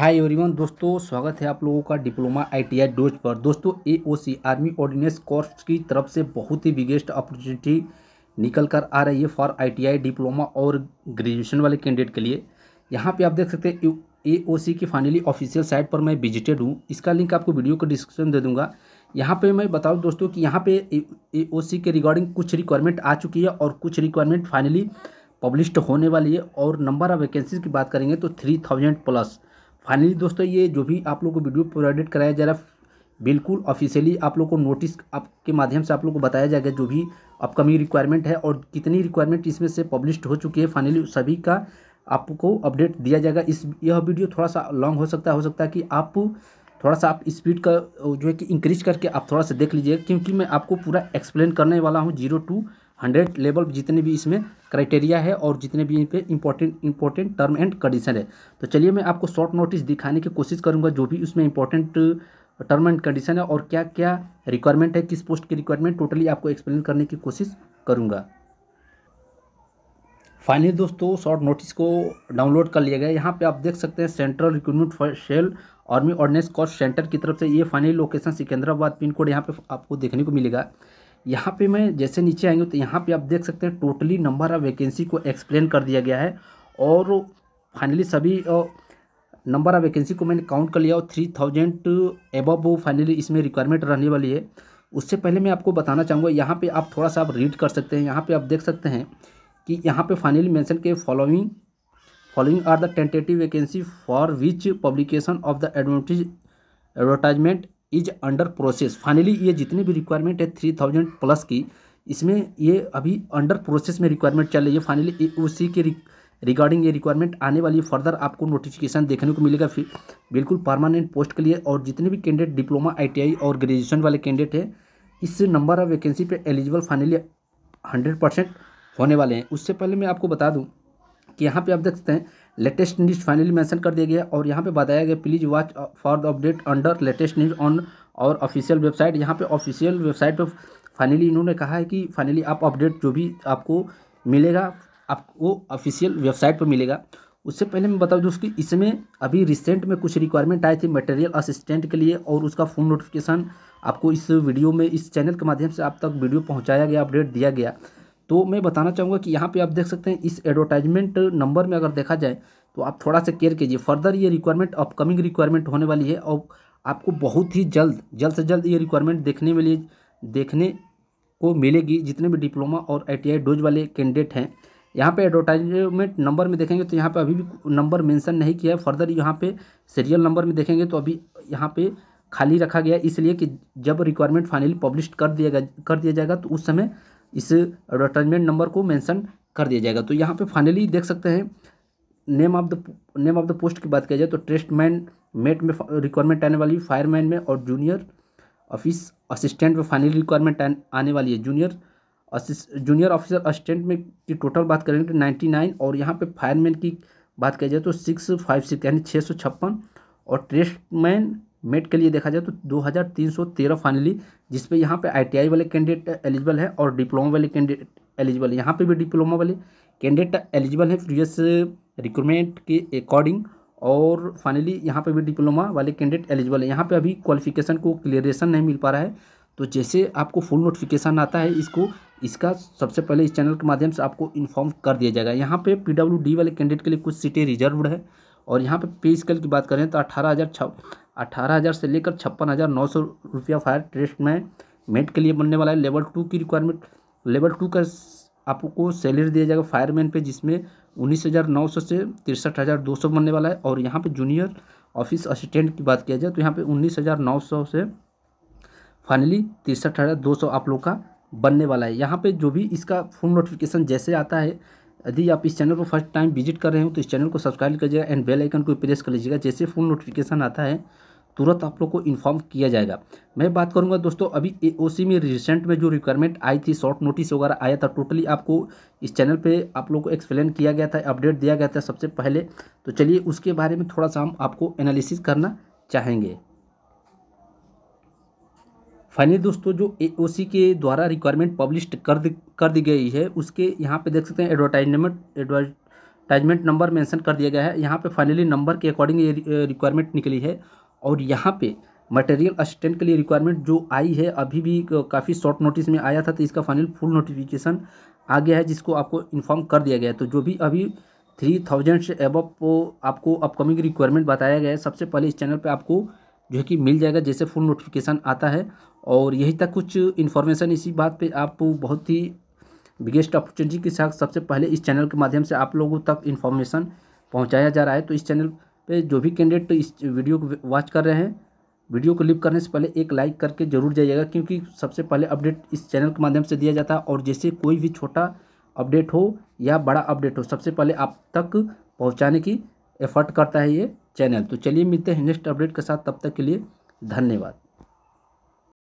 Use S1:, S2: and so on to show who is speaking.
S1: hi everyone दोस्तों स्वागत है आप लोगों का डिप्लोमा आईटीआई डोज पर दोस्तों एओसी आर्मी ऑर्डिनेंस कोर्स की तरफ से बहुत ही बिगेस्ट अपॉर्चुनिटी निकल कर आ रही है फॉर आईटीआई डिप्लोमा और ग्रेजुएशन वाले कैंडिडेट के लिए यहाँ पे आप देख सकते हैं एओसी की फाइनली ऑफिशियल साइट पर मैं विजिटेड हूँ इसका लिंक आपको वीडियो को डिस्क्रिप्शन दे दूँगा यहाँ पर मैं बताऊँ दोस्तों कि यहाँ पर ए के रिगार्डिंग कुछ रिक्वायरमेंट आ चुकी है और कुछ रिक्वायरमेंट फाइनली पब्लिश्ड होने वाली है और नंबर ऑफ वैकेंसीज की बात करेंगे तो थ्री थाउजेंड प्लस फाइनली दोस्तों ये जो भी आप लोग को वीडियो प्रोवाइडेड कराया जा रहा है बिल्कुल ऑफिशियली आप लोग को नोटिस आपके माध्यम से आप लोग को बताया जाएगा जो भी अपकमिंग रिक्वायरमेंट है और कितनी रिक्वायरमेंट इसमें से पब्लिश हो चुकी है फाइनली सभी का आपको अपडेट दिया जाएगा इस यह वीडियो थोड़ा सा लॉन्ग हो सकता है हो सकता है कि आप थोड़ा सा आप स्पीड का जो है कि इंक्रीज करके आप थोड़ा सा देख लीजिए क्योंकि मैं आपको पूरा एक्सप्लेन करने वाला हूँ जीरो टू हंड्रेड लेवल जितने भी इसमें क्राइटेरिया है और जितने भी इन पर important important term and condition है तो चलिए मैं आपको शॉर्ट नोटिस दिखाने की कोशिश करूँगा जो भी उसमें इम्पोर्टेंट टर्म एंड कंडीशन है और क्या क्या रिक्वायरमेंट है किस पोस्ट की रिक्वायरमेंट टोटली आपको एक्सप्लेन करने की कोशिश करूँगा फाइनली दोस्तों शॉर्ट नोटिस को डाउनलोड कर लिया गया यहाँ पे आप देख सकते हैं central recruitment for cell army ordnance cost centre की तरफ से ये finally location Secunderabad pin code यहाँ पे आपको देखने को मिलेगा यहाँ पे मैं जैसे नीचे आएंगे तो यहाँ पे आप देख सकते हैं टोटली नंबर ऑफ वैकेंसी को एक्सप्लेन कर दिया गया है और फाइनली सभी नंबर ऑफ वैकेंसी को मैंने काउंट कर लिया और थ्री थाउजेंड एबव फाइनली इसमें रिक्वायरमेंट रहने वाली है उससे पहले मैं आपको बताना चाहूँगा यहाँ पर आप थोड़ा सा आप रीड कर सकते हैं यहाँ पर आप देख सकते हैं कि यहाँ पर फाइनली मैंसन के following following are the tentative vacancy for which publication of the advertise advertisement is under process finally ये जितनी भी रिक्वायरमेंट है थ्री थाउजेंड प्लस की इसमें ये अभी अंडर प्रोसेस में रिक्वायरमेंट चल रही है फाइनली उसी के रिगार्डिंग ये रिक्वायरमेंट आने वाली फर्दर आपको नोटिफिकेशन देखने को मिलेगा फिर बिल्कुल परमानेंट पोस्ट के लिए और जितने भी कैंडिडेट डिप्लोमा आईटीआई और ग्रेजुएशन वाले कैंडिडेट हैं इस नंबर ऑफ वैकेंसी पे एलिजिबल फाइनली हंड्रेड परसेंट होने वाले हैं उससे पहले मैं आपको बता दूँ कि यहाँ पर आप देख सकते हैं लेटेस्ट न्यूज़ फाइनली मेंशन कर दिया गया और यहाँ पे बताया गया please watch for the update under latest news on और ऑफिशियल वेबसाइट यहाँ पे ऑफिशियल वेबसाइट ऑफ फाइनली इन्होंने कहा है कि फाइनली आप अपडेट जो भी आपको मिलेगा आपको ऑफिशियल वेबसाइट पर मिलेगा उससे पहले मैं बताऊँ दूँ कि इसमें अभी रिसेंट में कुछ रिक्वायरमेंट आए थे मटेरियल असिस्टेंट के लिए और उसका फुल नोटिफिकेशन आपको इस वीडियो में इस चैनल के माध्यम से आप तक वीडियो पहुँचाया गया अपडेट दिया गया तो मैं बताना चाहूँगा कि यहाँ पे आप देख सकते हैं इस एडवर्टाइजमेंट नंबर में अगर देखा जाए तो आप थोड़ा सा केयर कीजिए फर्दर ये रिक्वायरमेंट अपकमिंग रिक्वायरमेंट होने वाली है और आपको बहुत ही जल्द जल्द से जल्द ये रिक्वायरमेंट देखने में देखने को मिलेगी जितने भी डिप्लोमा और आई डोज वाले कैंडिडेट हैं यहाँ पे एडवर्टाइजमेंट नंबर में देखेंगे तो यहाँ पे अभी भी नंबर मेंशन नहीं किया है फर्दर यहाँ पे सीरियल नंबर में देखेंगे तो अभी यहाँ पे खाली रखा गया इसलिए कि जब रिक्वायरमेंट फाइनली पब्लिश कर दिया कर दिया जाएगा तो उस समय इस एडवर्टाइजमेंट नंबर को मेंशन कर दिया जाएगा तो यहाँ पे फाइनली देख सकते हैं name of the name of the post की बात किया जाए तो मैन मेट में रिक्वायरमेंट आने वाली फायरमैन में और जूनियर ऑफिस असिस्टेंट में फाइनली रिक्वायरमेंट आने वाली है जूनियर जूनियर ऑफिसर असिस्टेंट में की टोटल बात करेंगे तो नाइन्टी नाइन और यहाँ पे फायरमैन की बात किया जाए तो सिक्स फाइव सिक्स यानी छः सौ छप्पन और ट्रेस्टमैन मेट के लिए देखा जाए तो 2313 फाइनली जिस पे यहाँ पे आईटीआई वाले कैंडिडेट एलिजिबल है और डिप्लोमा वाले कैंडिडेट एलिजिबल यहाँ पे भी डिप्लोमा वाले कैंडिडेट एलिजिबल हैं प्रीवियस रिक्रूटमेंट के अकॉर्डिंग और फाइनली यहाँ पे भी डिप्लोमा वाले कैंडिडेट एलिजिबल है यहाँ पर अभी क्वालिफिकेशन को क्लियरेशन नहीं मिल पा रहा है तो जैसे आपको फुल नोटिफिकेशन आता है इसको इसका सबसे पहले इस चैनल के माध्यम से आपको इन्फॉर्म कर दिया जाएगा यहाँ डब्ल्यू डी वाले कैंडिडेट के लिए कुछ सीटें रिजर्वड है और यहाँ पे पे स्केल की बात करें तो अठारह हज़ार अठारह हज़ार से लेकर छप्पन हज़ार नौ सौ रुपया फायर टेस्ट में मेट के लिए बनने वाला है लेवल टू की रिक्वायरमेंट लेवल टू का आपको सैलरी दिया जाएगा फायरमैन पे जिसमें उन्नीस हज़ार नौ सौ से तिरसठ हज़ार दो सौ बनने वाला है और यहाँ पे जूनियर ऑफिस असिस्टेंट की बात किया जाए तो यहाँ पे उन्नीस हज़ार नौ सौ से फाइनली तिरसठ हज़ार दो सौ आप लोग का बनने वाला है यहाँ पे जो भी इसका फुल नोटिफिकेशन जैसे आता है यदि आप इस चैनल को फर्स्ट टाइम विजिट कर रहे हो तो इस चैनल को सब्सक्राइब कर लीजिएगा एंड बेल आइकन को प्रेस कर लीजिएगा जैसे फुल नोटिफिकेशन आता है तुरंत आप लोग को इन्फॉर्म किया जाएगा मैं बात करूंगा दोस्तों अभी एओसी में रिसेंट में जो रिक्वायरमेंट आई थी शॉर्ट नोटिस वगैरह आया था टोटली आपको इस चैनल पे आप लोग को एक्सप्लेन किया गया था अपडेट दिया गया था सबसे पहले तो चलिए उसके बारे में थोड़ा सा हम आपको एनालिसिस करना चाहेंगे फाइनली दोस्तों जो ए के द्वारा रिक्वायरमेंट पब्लिश कर दी कर दी गई है उसके यहाँ पे देख सकते हैं एडवर्टाइजमेंट एडवर्टाइजमेंट नंबर मैंसन कर दिया गया है यहाँ पर फाइनली नंबर के अकॉर्डिंग ये रिक्वायरमेंट निकली है और यहाँ पे मटेरियल असिस्टेंट के लिए रिक्वायरमेंट जो आई है अभी भी काफ़ी शॉर्ट नोटिस में आया था तो इसका फाइनल फुल नोटिफिकेशन आ गया है जिसको आपको इन्फॉर्म कर दिया गया है तो जो भी अभी थ्री थाउजेंड से एबव को आपको अपकमिंग रिक्वायरमेंट बताया गया है सबसे पहले इस चैनल पर आपको जो है कि मिल जाएगा जैसे फुल नोटिफिकेशन आता है और यही तक कुछ इन्फॉर्मेशन इसी बात पे आप बहुत ही बिगेस्ट अपॉर्चुनिटी के साथ सबसे पहले इस चैनल के माध्यम से आप लोगों तक इन्फॉर्मेशन पहुंचाया जा रहा है तो इस चैनल पे जो भी कैंडिडेट तो इस वीडियो को वॉच कर रहे हैं वीडियो को लिव करने से पहले एक लाइक करके जरूर जाइएगा क्योंकि सबसे पहले अपडेट इस चैनल के माध्यम से दिया जाता है और जैसे कोई भी छोटा अपडेट हो या बड़ा अपडेट हो सबसे पहले आप तक पहुँचाने की एफर्ट करता है ये चैनल तो चलिए मिलते हैं नेक्स्ट अपडेट के साथ तब तक के लिए धन्यवाद